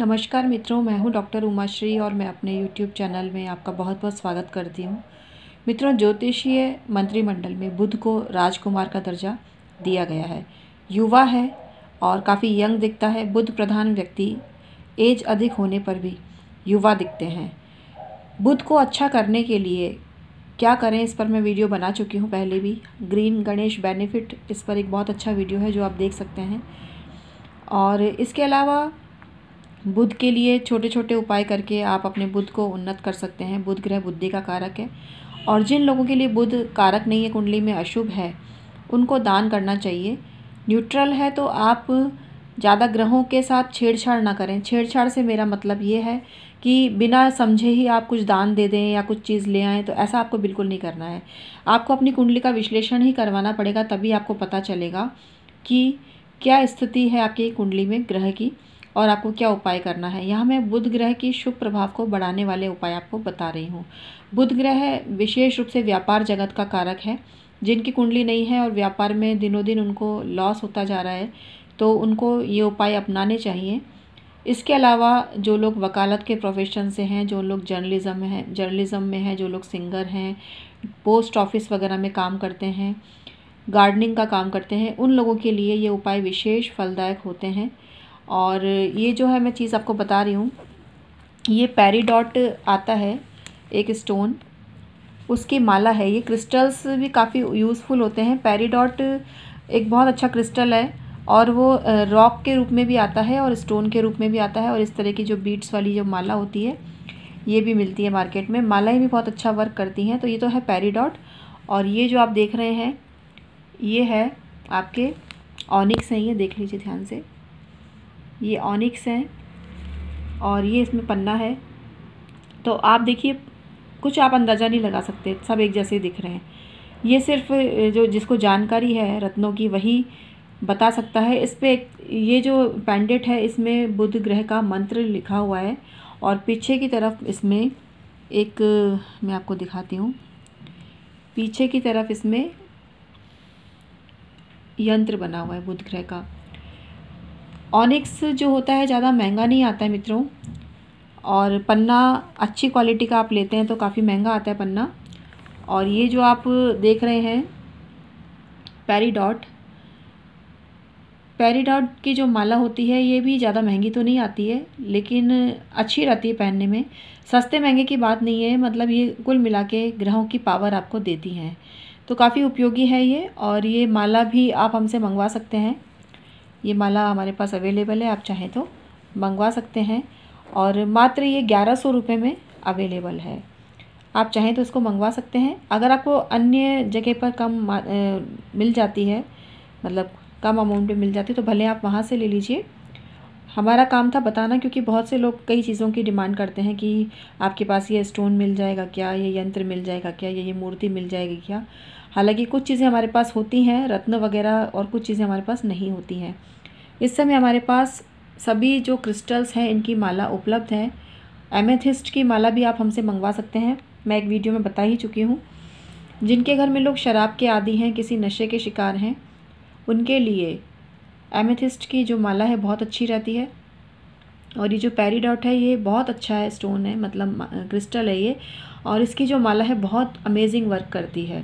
नमस्कार मित्रों मैं हूं डॉक्टर उमाश्री और मैं अपने यूट्यूब चैनल में आपका बहुत बहुत स्वागत करती हूं मित्रों ज्योतिषीय मंत्रिमंडल में बुध को राजकुमार का दर्जा दिया गया है युवा है और काफ़ी यंग दिखता है बुध प्रधान व्यक्ति एज अधिक होने पर भी युवा दिखते हैं बुध को अच्छा करने के लिए क्या करें इस पर मैं वीडियो बना चुकी हूँ पहले भी ग्रीन गणेश बेनिफिट इस पर एक बहुत अच्छा वीडियो है जो आप देख सकते हैं और इसके अलावा बुध के लिए छोटे छोटे उपाय करके आप अपने बुध को उन्नत कर सकते हैं बुध ग्रह बुद्धि का कारक है और जिन लोगों के लिए बुध कारक नहीं है कुंडली में अशुभ है उनको दान करना चाहिए न्यूट्रल है तो आप ज़्यादा ग्रहों के साथ छेड़छाड़ ना करें छेड़छाड़ से मेरा मतलब ये है कि बिना समझे ही आप कुछ दान दे दें या कुछ चीज़ ले आएँ तो ऐसा आपको बिल्कुल नहीं करना है आपको अपनी कुंडली का विश्लेषण ही करवाना पड़ेगा तभी आपको पता चलेगा कि क्या स्थिति है आपकी कुंडली में ग्रह की और आपको क्या उपाय करना है यहाँ मैं बुध ग्रह की शुभ प्रभाव को बढ़ाने वाले उपाय आपको बता रही हूँ बुध ग्रह विशेष रूप से व्यापार जगत का कारक है जिनकी कुंडली नहीं है और व्यापार में दिनों दिन उनको लॉस होता जा रहा है तो उनको ये उपाय अपनाने चाहिए इसके अलावा जो लोग वकालत के प्रोफेशन से हैं जो लोग में हैं जर्नलिज़्म में हैं जो लोग सिंगर हैं पोस्ट ऑफिस वगैरह में काम करते हैं गार्डनिंग का काम करते हैं उन लोगों के लिए ये उपाय विशेष फलदायक होते हैं और ये जो है मैं चीज़ आपको बता रही हूँ ये पेरीडॉट आता है एक स्टोन उसकी माला है ये क्रिस्टल्स भी काफ़ी यूज़फुल होते हैं पेरीडॉट एक बहुत अच्छा क्रिस्टल है और वो रॉक के रूप में भी आता है और स्टोन के रूप में भी आता है और इस तरह की जो बीट्स वाली जो माला होती है ये भी मिलती है मार्केट में मालाएँ भी बहुत अच्छा वर्क करती हैं तो ये तो है पेरीडॉट और ये जो आप देख रहे हैं ये है आपके ऑनिक्स हैं ये देख लीजिए ध्यान से ये ऑनिक्स हैं और ये इसमें पन्ना है तो आप देखिए कुछ आप अंदाज़ा नहीं लगा सकते सब एक जैसे दिख रहे हैं ये सिर्फ जो जिसको जानकारी है रत्नों की वही बता सकता है इस पर ये जो पैंडेट है इसमें बुध ग्रह का मंत्र लिखा हुआ है और पीछे की तरफ इसमें एक मैं आपको दिखाती हूँ पीछे की तरफ इसमें यंत्र बना हुआ है बुध ग्रह का ऑनिक्स जो होता है ज़्यादा महंगा नहीं आता है मित्रों और पन्ना अच्छी क्वालिटी का आप लेते हैं तो काफ़ी महंगा आता है पन्ना और ये जो आप देख रहे हैं पैरीडॉट पैरीडॉट की जो माला होती है ये भी ज़्यादा महंगी तो नहीं आती है लेकिन अच्छी रहती है पहनने में सस्ते महंगे की बात नहीं है मतलब ये कुल मिला के ग्रहों की पावर आपको देती हैं तो काफ़ी उपयोगी है ये और ये माला भी आप हमसे मंगवा सकते हैं ये माला हमारे पास अवेलेबल है आप चाहें तो मंगवा सकते हैं और मात्र ये ग्यारह सौ रुपये में अवेलेबल है आप चाहें तो इसको मंगवा सकते हैं अगर आपको अन्य जगह पर कम आ, मिल जाती है मतलब कम अमाउंट में मिल जाती है तो भले आप वहाँ से ले लीजिए हमारा काम था बताना क्योंकि बहुत से लोग कई चीज़ों की डिमांड करते हैं कि आपके पास ये स्टोन मिल जाएगा क्या ये यंत्र मिल जाएगा क्या ये ये मूर्ति मिल जाएगी क्या हालांकि कुछ चीज़ें हमारे पास होती हैं रत्न वगैरह और कुछ चीज़ें हमारे पास नहीं होती हैं इस समय हमारे पास सभी जो क्रिस्टल्स हैं इनकी माला उपलब्ध है एमेथिस्ट की माला भी आप हमसे मंगवा सकते हैं मैं एक वीडियो में बता ही चुकी हूँ जिनके घर में लोग शराब के आदि हैं किसी नशे के शिकार हैं उनके लिए एमेथिस्ट की जो माला है बहुत अच्छी रहती है और ये जो पेरीडॉट है ये बहुत अच्छा है स्टोन है मतलब क्रिस्टल है ये और इसकी जो माला है बहुत अमेजिंग वर्क करती है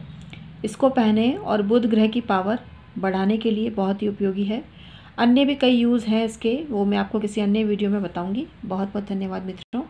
इसको पहने और बुध ग्रह की पावर बढ़ाने के लिए बहुत ही उपयोगी है अन्य भी कई यूज़ हैं इसके वो मैं आपको किसी अन्य वीडियो में बताऊंगी बहुत बहुत धन्यवाद मित्रों